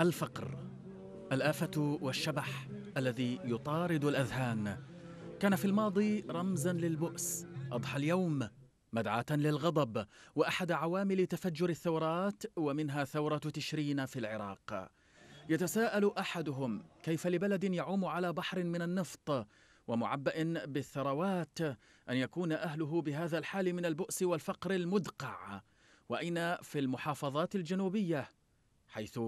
الفقر الآفة والشبح الذي يطارد الأذهان كان في الماضي رمزا للبؤس أضحى اليوم مدعاة للغضب وأحد عوامل تفجر الثورات ومنها ثورة تشرين في العراق يتساءل أحدهم كيف لبلد يعوم على بحر من النفط ومعبأ بالثروات أن يكون أهله بهذا الحال من البؤس والفقر المدقع وأين في المحافظات الجنوبية حيث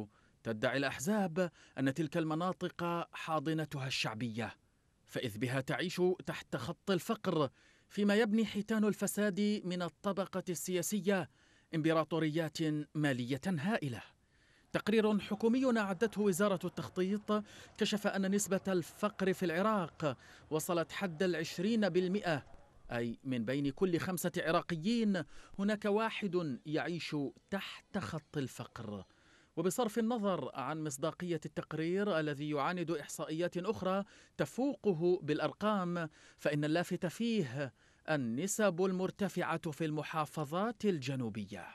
تدعي الأحزاب أن تلك المناطق حاضنتها الشعبية فإذ بها تعيش تحت خط الفقر فيما يبني حيتان الفساد من الطبقة السياسية إمبراطوريات مالية هائلة تقرير حكومي أعدته وزارة التخطيط كشف أن نسبة الفقر في العراق وصلت حد العشرين بالمئة أي من بين كل خمسة عراقيين هناك واحد يعيش تحت خط الفقر وبصرف النظر عن مصداقية التقرير الذي يعاند إحصائيات أخرى تفوقه بالأرقام فإن اللافت فيه النسب المرتفعة في المحافظات الجنوبية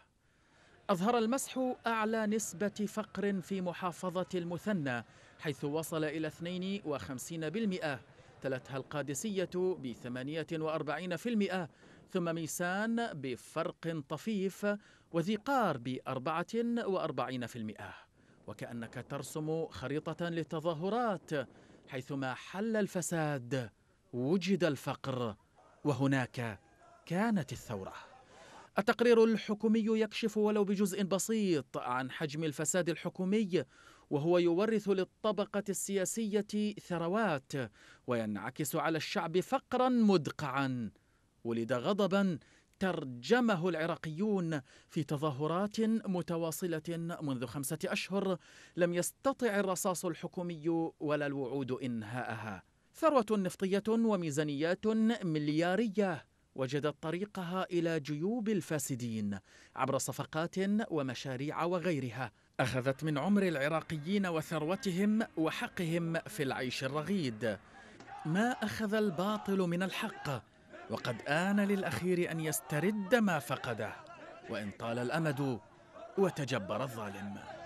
أظهر المسح أعلى نسبة فقر في محافظة المثنى حيث وصل إلى 52% تلتها القادسية بثمانية وأربعين في المئة ثم ميسان بفرق طفيف وذي قار بأربعة وأربعين في المئة وكأنك ترسم خريطة للتظاهرات حيثما حل الفساد وجد الفقر وهناك كانت الثورة التقرير الحكومي يكشف ولو بجزء بسيط عن حجم الفساد الحكومي وهو يورث للطبقة السياسية ثروات وينعكس على الشعب فقرا مدقعا ولد غضبا ترجمه العراقيون في تظاهرات متواصلة منذ خمسة أشهر لم يستطع الرصاص الحكومي ولا الوعود إنهاءها ثروة نفطية وميزانيات مليارية وجدت طريقها إلى جيوب الفاسدين عبر صفقات ومشاريع وغيرها أخذت من عمر العراقيين وثروتهم وحقهم في العيش الرغيد ما أخذ الباطل من الحق وقد آن للأخير أن يسترد ما فقده وإن طال الأمد وتجبر الظالم